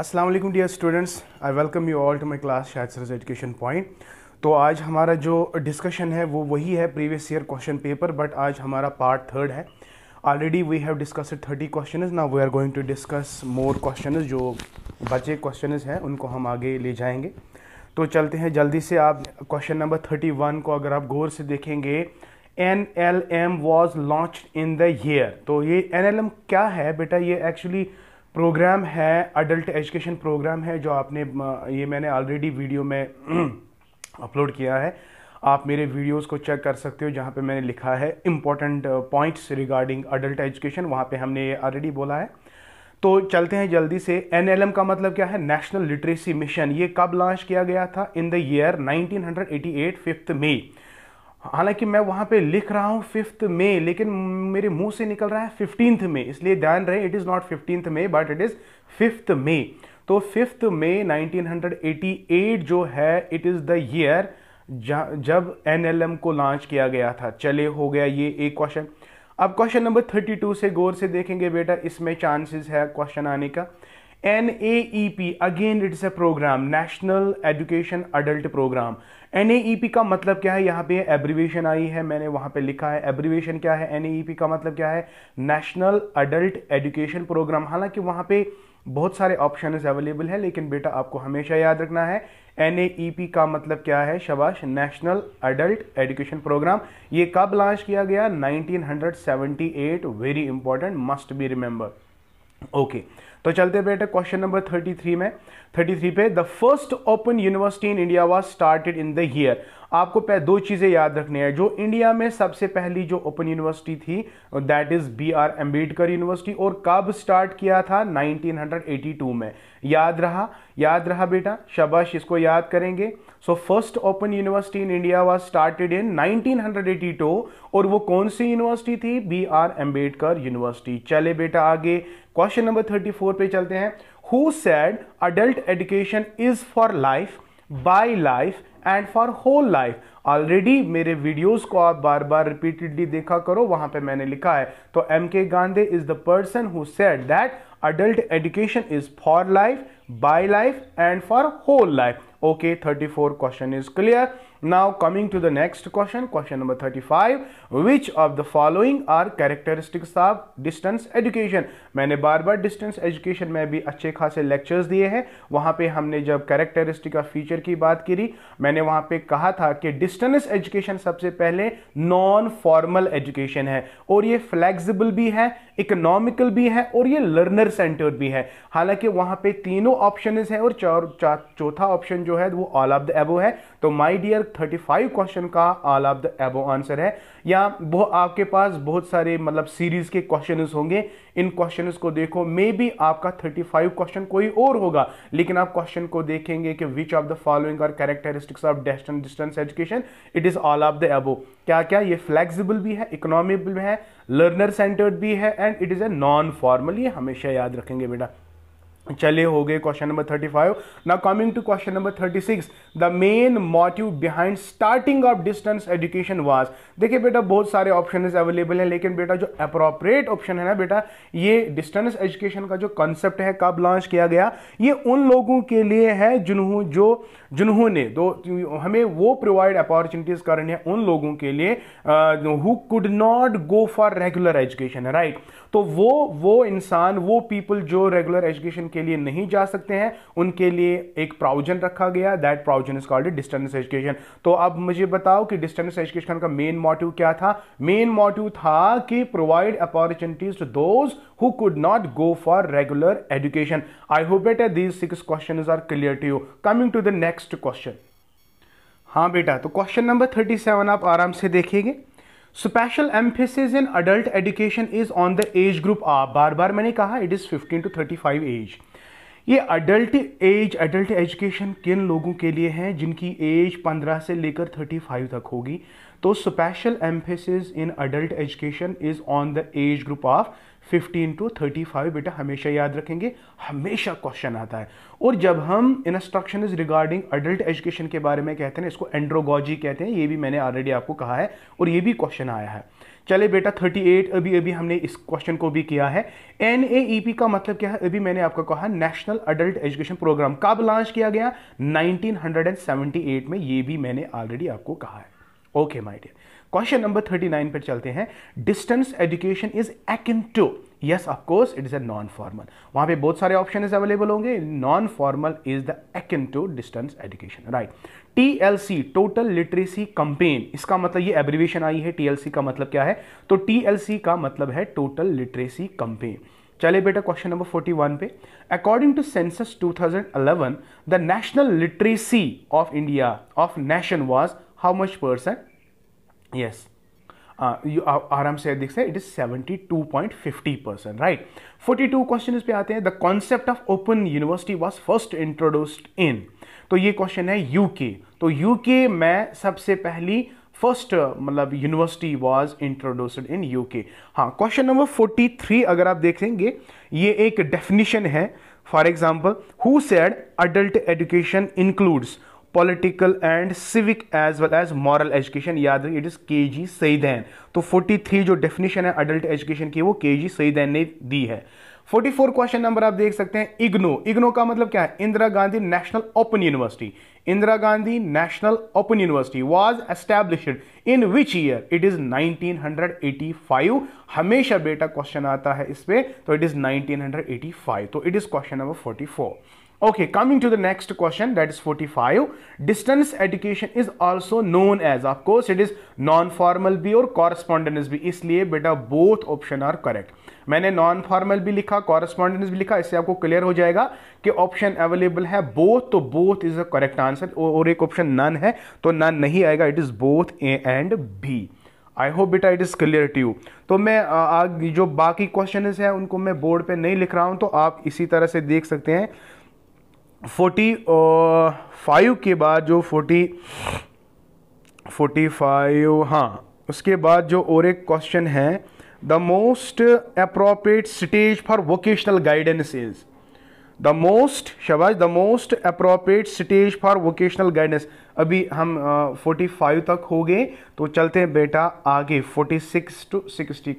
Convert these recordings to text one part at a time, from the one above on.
Aslam dear students I welcome you all to my class शायद sir education point तो आज हमारा जो डिस्कशन है वो वही है previous year question paper but आज हमारा पार्ट थर्ड है already we have discuss thirty question ना we are going to discuss more question जो बचे क्वेश्चन हैं उनको हम आगे ले जाएंगे तो चलते हैं जल्दी से आप क्वेश्चन नंबर थर्टी वन को अगर आप गौर से देखेंगे N L M was launch in the year तो ये एन एल एम क्या है बेटा ये एक्चुअली प्रोग्राम है अडल्ट एजुकेशन प्रोग्राम है जो आपने ये मैंने ऑलरेडी वीडियो में अपलोड किया है आप मेरे वीडियोस को चेक कर सकते हो जहाँ पे मैंने लिखा है important points regarding adult education वहाँ पे हमने ये ऑलरेडी बोला है तो चलते हैं जल्दी से एन का मतलब क्या है नेशनल लिटरेसी मिशन ये कब लॉन्च किया गया था in the year 1988 fifth May हालांकि मैं वहां पे लिख रहा हूँ फिफ्थ मे लेकिन मेरे मुंह से निकल रहा है फिफ्टींथ में इसलिए ध्यान रहे it is not fifteenth May but it is fifth May तो फिफ्थ मे 1988 जो है इट इज़ द ईयर जब एन को लॉन्च किया गया था चले हो गया ये एक क्वेश्चन अब क्वेश्चन नंबर 32 से गौर से देखेंगे बेटा इसमें चांसेस है क्वेश्चन आने का N A E P again it's a programme national education adult programme N A E P का मतलब क्या है यहाँ पे एब्रीवेशन आई है मैंने वहाँ पे लिखा है एब्रीवेशन क्या है एन ए ई पी का मतलब क्या है नेशनल अडल्ट एजुकेशन प्रोग्राम हालांकि वहाँ पे बहुत सारे ऑप्शन अवेलेबल हैं लेकिन बेटा आपको हमेशा याद रखना है एन ए ई पी का मतलब क्या है शबाश नेशनल अडल्ट एजुकेशन प्रोग्राम ये कब लॉन्च किया गया 1978 very important must be remember okay okay. तो चलते बेटे क्वेश्चन नंबर 33 में 33 पे the first open university in India was started in the year आपको दो चीज़ें याद रखनी है जो इंडिया में सबसे पहली जो ओपन यूनिवर्सिटी थी that is B R Ambedkar university और कब स्टार्ट किया था 1982 में याद रहा याद रहा बेटा शबाश इसको याद करेंगे so first open university in India was started in 1982 और वो कौन सी यूनिवर्सिटी थी बी आर अम्बेडकर यूनिवर्सिटी चले बेटा आगे question number thirty four four पे चलते हैं who said adult education is for life by life and for whole life already मेरे वीडियोस को आप बार बार रिपीटेडली देखा करो वहां पे मैंने लिखा है तो M K Gandhi is the person who said that adult education is for life by life and for whole life okay thirty four question is clear now coming to the next question question number thirty five which of the following are characteristics of distance education मैंने बार बार distance education में भी अच्छे खासे lectures दिए हैं वहाँ पे हमने जब कैरेक्टरिस्टिक ऑफ फीचर की बात करी मैंने वहाँ पे कहा था कि डिस्टेंस एजुकेशन सबसे पहले नॉन फॉर्मल एजुकेशन है और ये फ्लैक्सिबल भी है इकोनॉमिकल भी है और ये लर्नर सेंटर भी है हालांकि वहाँ पे तीनों ऑप्शन हैं और चौथा ऑप्शन जो है वो ऑल ऑफ द एबो है तो my dear thirty five question का all of the above answer है या आया वो आपके पास बहुत सारे मतलब सीरीज के क्वेश्चन होंगे इन क्वेश्चन को देखो मे बी आपका 35 क्वेश्चन कोई और होगा लेकिन आप क्वेश्चन को देखेंगे कि which of the following are characteristics of डेस्टन distance education it is all of the above क्या क्या ये फ्लेक्सिबल भी है इकोनॉमिकल भी है लर्नर सेंटर्ड भी है and it is a non formal ये हमेशा याद रखेंगे बेटा चले हो गए क्वेश्चन नंबर थर्टी फाइव ना coming to question number thirty six the main motive behind starting of distance education was देखिए बेटा बहुत सारे ऑप्शन अवेलेबल हैं लेकिन बेटा जो अप्रोप्रिएट ऑप्शन है ना बेटा ये डिस्टेंस एजुकेशन का जो कॉन्सेप्ट है कब लॉन्च किया गया ये उन लोगों के लिए है जिन्हों जो जिन्होंने दो हमें वो प्रोवाइड अपॉर्चुनिटीज करनी है उन लोगों के लिए who could not go for regular education right तो वो वो इंसान वो पीपल जो रेगुलर एजुकेशन के लिए नहीं जा सकते हैं उनके लिए एक प्रावजन रखा गया that provision is called distance education तो अब मुझे बताओ कि डिस्टेंस एजुकेशन का मेन मोटिव क्या था मेन मोटिव था कि provide opportunities to those who could not go for regular education I hope बेटा these six question are clear to you coming to the next question हाँ बेटा तो question number thirty seven आप आराम से देखेंगे special emphasis in adult education is on the age group are बार बार मैंने कहा इट इज़ 15 टू 35 एज ये अडल्ट एज अडल्ट एजुकेशन किन लोगों के लिए है जिनकी एज 15 से लेकर 35 तक होगी तो special emphasis in adult education is on the age group of 15 to 35 बेटा हमेशा याद रखेंगे हमेशा क्वेश्चन आता है और जब हम instruction is regarding adult education के बारे में कहते हैं इसको एंड्रोगोजी कहते हैं ये भी मैंने ऑलरेडी आपको कहा है और ये भी क्वेश्चन आया है चले बेटा 38 अभी अभी हमने इस क्वेश्चन को भी किया है एन e का मतलब क्या है अभी मैंने आपको कहा नेशनल अडल्ट एजुकेशन प्रोग्राम कब लॉन्च किया गया 1978 में ये भी मैंने ऑलरेडी आपको कहा है okay my dear question number thirty nine पर चलते हैं distance education is akin to yes of course it is a non formal वहां पे बहुत सारे ऑप्शन अवेलेबल होंगे non formal is the akin to distance education right TLC total literacy campaign इसका मतलब ये एब्रिवेशन आई है टीएलसी का मतलब क्या है तो टीएलसी का मतलब है टोटल लिटरेसी कंपेन चले बेटा क्वेश्चन नंबर 41 पे according to census 2011 the national literacy of India of nation was how much percent yes you आराम से देख सकते it is seventy two point fifty percent right forty two question पे आते हैं the concept of open university was first introduced in तो ये question है यूके तो यूके में सबसे पहली फर्स्ट uh, मतलब university was introduced in UK हाँ क्वेश्चन नंबर फोर्टी थ्री अगर आप देखेंगे ये एक डेफिनेशन है for example who said adult education includes political and civic as well as moral education याद रखिए इट इज़ के जी सईदैन तो 43 जो डेफिनेशन है अडल्ट एजुकेशन की वो के जी सईदैन ने दी है 44 क्वेश्चन नंबर आप देख सकते हैं इग्नो इग्नो का मतलब क्या है Indira Gandhi national open university Indira Gandhi national open university was establish in which year it is 1985 हमेशा बेटा क्वेश्चन आता है इस पे तो इट इज 1985 तो it is question number 44 Okay, coming to the next question that is 45. Distance education is also known as, of course, it is non-formal भी और correspondence भी इसलिए बेटा both option are correct. मैंने नॉन फॉर्मल भी लिखा correspondence भी लिखा इससे आपको क्लियर हो जाएगा कि ऑप्शन अवेलेबल है बोथ तो both is a correct answer और एक ऑप्शन नन है तो नन नहीं आएगा it is both A and B I hope बेटा it is clear to you तो मैं आग जो बाकी क्वेश्चन है उनको मैं बोर्ड पे नहीं लिख रहा हूं तो आप इसी तरह से देख सकते हैं फोर्टी फाइव के बाद जो फोर्टी फोर्टी फाइव हाँ उसके बाद जो और एक क्वेश्चन है the most appropriate stage for vocational guidance is the most शबाज the most appropriate stage for vocational guidance अभी हम फोर्टी uh, फाइव तक हो गए तो चलते हैं बेटा आगे फोर्टी सिक्स टू सिक्सटी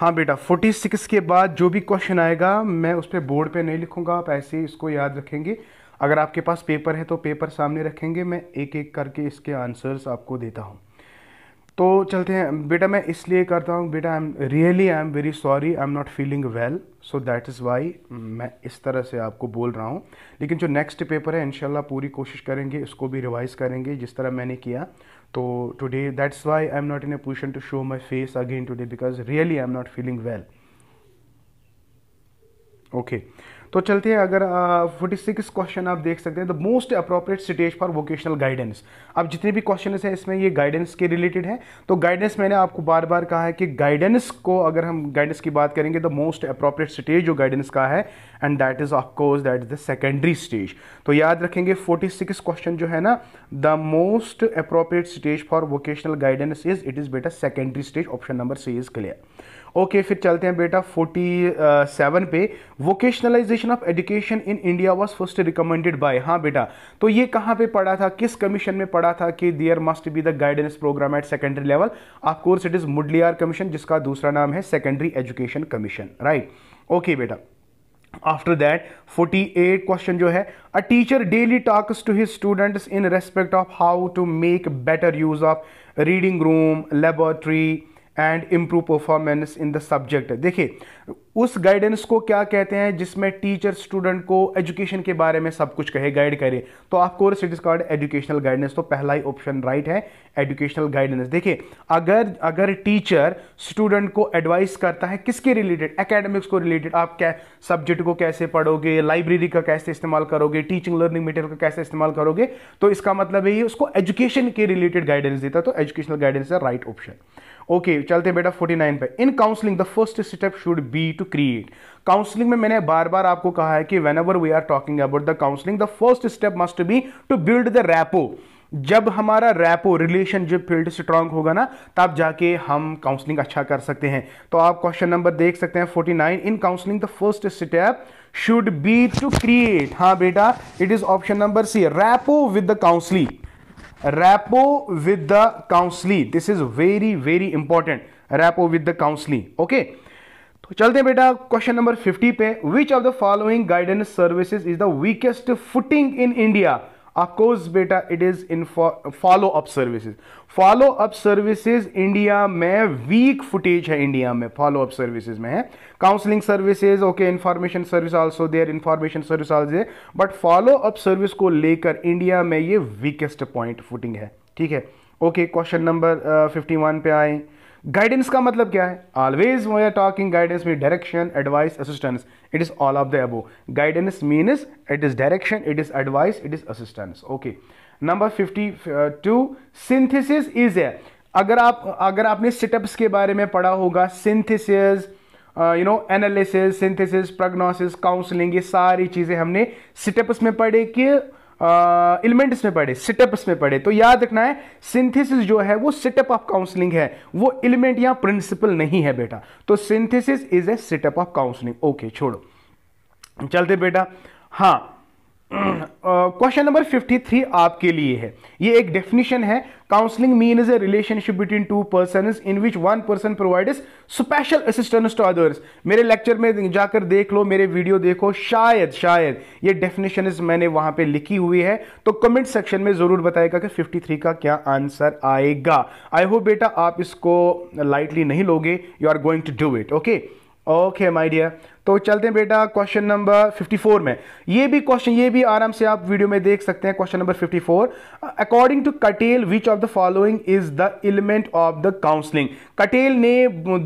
हाँ बेटा 46 के बाद जो भी क्वेश्चन आएगा मैं उस पर बोर्ड पे नहीं लिखूंगा आप ऐसे ही इसको याद रखेंगे अगर आपके पास पेपर है तो पेपर सामने रखेंगे मैं एक एक करके इसके आंसर्स आपको देता हूँ तो चलते हैं बेटा मैं इसलिए करता हूँ बेटा I am really I am very sorry I am not feeling well so that is why मैं इस तरह से आपको बोल रहा हूँ लेकिन जो नेक्स्ट पेपर है इनशाला पूरी कोशिश करेंगे इसको भी रिवाइज़ करेंगे जिस तरह मैंने किया so today that's why i'm not in a position to show my face again today because really i'm not feeling well okay तो चलते हैं अगर फोर्टी सिक्स क्वेश्चन आप देख सकते हैं the most appropriate stage for vocational guidance अब जितने भी क्वेश्चन हैं इसमें ये गाइडेंस के रिलेटेड है तो गाइडेंस मैंने आपको बार बार कहा है कि गाइडेंस को अगर हम गाइडेंस की बात करेंगे द मोस्ट अप्रोप्रिएट स्टेज जो गाइडेंस का है and that is of course that is the secondary stage तो याद रखेंगे फोर्टी सिक्स क्वेश्चन जो है ना the most appropriate stage for vocational guidance is it is better secondary stage option number C is clear okay फिर चलते हैं बेटा फोर्टी सेवन पे vocationalisation of education in India was first recommended by हाँ बेटा तो ये कहाँ पे पढ़ा था किस कमीशन में पढ़ा था कि there must be the guidance programme at secondary level of course it is Mudaliar commission जिसका दूसरा नाम है secondary education commission right okay बेटा आफ्टर दैट 48 क्वेश्चन जो है a teacher daily talks to his students in respect of how to make better use of reading room laboratory and improve performance in the subject देखिए उस guidance को क्या कहते हैं जिसमें टीचर स्टूडेंट को एजुकेशन के बारे में सब कुछ कहे गाइड करे तो आपको it is called educational guidance तो पहला ही ऑप्शन राइट है एजुकेशनल गाइडेंस देखिए अगर अगर टीचर स्टूडेंट को एडवाइस करता है किसके रिलेटेड एकेडमिक्स को रिलेटेड आप क्या सब्जेक्ट को कैसे पढ़ोगे लाइब्रेरी का कैसे इस्तेमाल करोगे टीचिंग लर्निंग मटेरियल का कैसे इस्तेमाल करोगे तो इसका मतलब यही उसको एजुकेशन के रिलेटेड गाइडेंस देता तो एजुकेशनल गाइडेंस है राइट ऑप्शन ओके चलते हैं बेटा 49 पे in counselling the first step should be to create counselling में मैंने बार बार आपको कहा है कि whenever we are talking about the counselling the first step must be to build the rapport जब हमारा रैपो रिलेशनशिप फील्ड स्ट्रांग होगा ना तब जाके हम काउंसलिंग अच्छा कर सकते हैं तो आप क्वेश्चन नंबर देख सकते हैं 49 in counselling the first step should be to create हाँ बेटा it is option number C rapport with the counselling rapport with the counsellee this is very very important rapport with the counsellee okay तो चलते हैं बेटा question number fifty पे which of the following guidance services is the weakest footing in India of बेटा it is in follow up services follow up services India में weak footage है India में follow up services में है counselling services okay information service also there information service also there but follow up service को लेकर India में ये weakest point footing है ठीक है okay question number fifty one पे आए गाइडेंस का मतलब क्या है always we are talking guidance mean direction advice assistance it is all of the above guidance means it is direction it is advice it is assistance okay number fifty two synthesis is a अगर आप अगर आपने sit-ups के बारे में पढ़ा होगा synthesis you know analysis synthesis prognosis counselling ये सारी चीज़ें हमने सिटअप्स में पढ़े कि एलिमेंट्स में पढ़े सिटअप्स में पढ़े तो याद रखना है सिंथेसिस जो है वो सिटअप ऑफ काउंसलिंग है वो एलिमेंट या प्रिंसिपल नहीं है बेटा तो synthesis is a setup of counselling okay छोड़ो चलते बेटा हाँ क्वेश्चन नंबर 53 आपके लिए है ये एक डेफिनेशन है counselling mean is a relationship between two person in which one person provide special assistance to others मेरे लेक्चर में जाकर देख लो मेरे वीडियो देखो शायद शायद ये डेफिनेशन मैंने वहां पे लिखी हुई है तो कमेंट सेक्शन में जरूर बताएगा कि 53 का क्या आंसर आएगा आई होप बेटा आप इसको लाइटली नहीं लोगे you are going to do it okay okay my dear तो चलते हैं बेटा क्वेश्चन नंबर 54 में ये भी क्वेश्चन ये भी आराम से आप वीडियो में देख सकते हैं question number 54 according to Cattell which of the following is the element of the counselling Cattell ने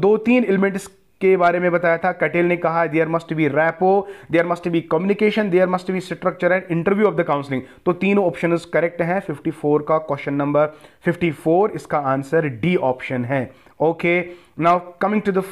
दो तीन एलिमेंट्स के बारे में बताया था कटेल ने कहा there must be rapport there must be communication there must be structure and interview of the counselling तो तीन ऑप्शन करेक्ट हैं 54 का क्वेश्चन नंबर 54 इसका आंसर डी ऑप्शन है okay now coming to the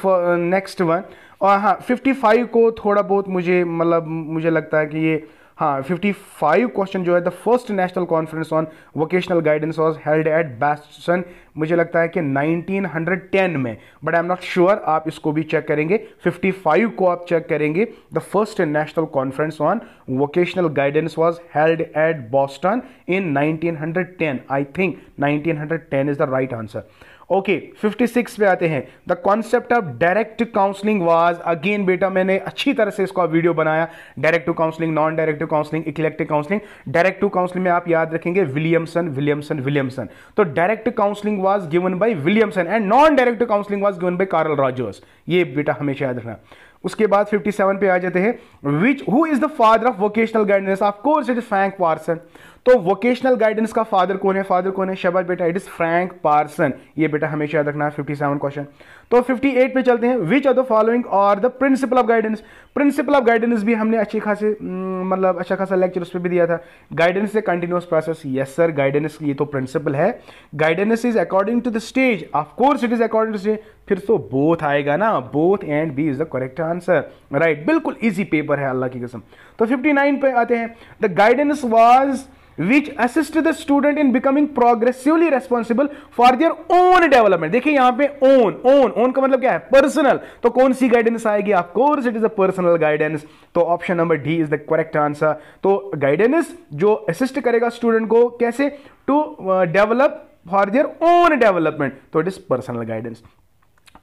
next one और हाँ 55 को थोड़ा बहुत मुझे मतलब मुझे लगता है कि ये हाँ 55 क्वेश्चन जो है the first national conference on vocational guidance was held at Boston मुझे लगता है कि 1910 में but I am not sure आप इसको भी चेक करेंगे 55 को आप चेक करेंगे the first national conference on vocational guidance was held at Boston in 1910 I think 1910 is the right answer okay fifty six पे आते हैं the concept of direct counselling was again बेटा मैंने अच्छी तरह से इसका वीडियो बनाया directive counselling non directive counselling eclectic counselling directive counselling में आप याद रखेंगे विलियमसन विलियमसन विलियमसन तो direct counselling was given by Williamson and non directive counselling was given by Carl Rogers ये बेटा हमेशा याद रखना उसके बाद 57 पे आ जाते हैं which who is the father of vocational guidance of course it is Frank Parson तो वोकेशनल गाइडेंस का फादर कौन है फादर कौन है शबाज बेटा इट इज फ्रैंक पार्सन ये बेटा हमेशा याद रखना है 57 क्वेश्चन तो 58 पे चलते हैं विच आर द फॉलोइंग और the principle of guidance principle of guidance भी हमने अच्छे खासे हम्म, मतलब अच्छा खासा लेक्चर उस पर भी दिया था guidance a continuous process yes sir guidance ये तो प्रिंसिपल है guidance is according to the stage of course it is according to stage फिर सो बोथ आएगा ना both and B is the correct answer right बिल्कुल easy paper है अल्लाह की कसम तो 59 पे आते हैं the guidance was which assist the student in becoming progressively responsible for their own development देखिए यहां पे ओन ओन ओन का मतलब क्या है पर्सनल तो कौन सी गाइडेंस आएगी of course it is a personal guidance तो option number D is the correct answer तो गाइडेंस जो असिस्ट करेगा स्टूडेंट को कैसे to develop for their own development तो it is personal guidance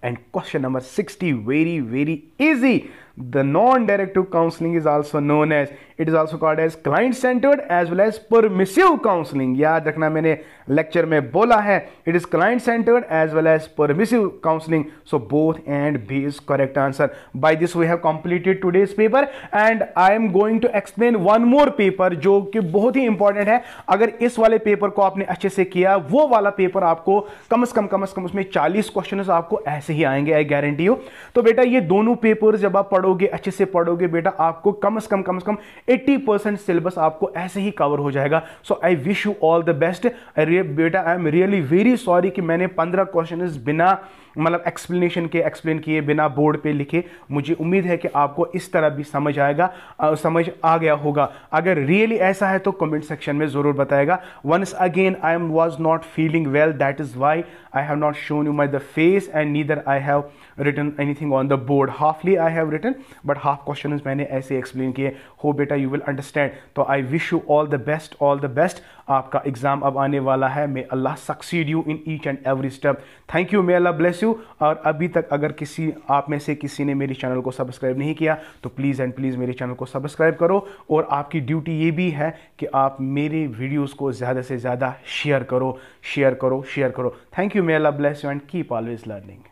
and question number 60 very very easy The non-directive counseling is also known as, it is also called as client-centered as well as permissive counseling. याद रखना मैंने lecture में बोला है it is client centred as well as permissive counselling so both and B is correct answer by this we have completed today's paper and I am going to explain one more paper जो कि बहुत ही important है अगर इस वाले paper को आपने अच्छे से किया वो वाला पेपर आपको कम से कम कम से कम उसमें चालीस क्वेश्चन आपको ऐसे ही आएंगे आई गारंटी हो तो बेटा ये दोनों पेपर जब आप पढ़ो पढ़ोगे अच्छे से पढ़ोगे बेटा आपको कम से कम कम से कम 80 परसेंट सिलेबस आपको ऐसे ही कवर हो जाएगा so I wish you all the best बेटा I am really very sorry कि मैंने पंद्रह क्वेश्चन बिना मतलब एक्सप्लेनेशन के एक्सप्लेन किए बिना बोर्ड पे लिखे मुझे उम्मीद है कि आपको इस तरह भी समझ आएगा आ, समझ आ गया होगा अगर रियली ऐसा है तो कमेंट सेक्शन में ज़रूर बताएगा once again I am was not feeling well that is why I have not shown you my the face and neither I have written anything on the board halfly I have written but half question मैंने ऐसे explain किए हो बेटा you will understand तो I wish you all the best all the best आपका exam अब आने वाला है may Allah succeed you in each and every step thank you may Allah bless you और अभी तक अगर किसी आप में से किसी ने मेरे चैनल को सब्सक्राइब नहीं किया तो प्लीज़ एंड प्लीज़ मेरे चैनल को सब्सक्राइब करो और आपकी ड्यूटी ये भी है कि आप मेरे वीडियोज़ को ज़्यादा से ज़्यादा शेयर करो शेयर करो शेयर करो thank you may Allah bless you and keep always learning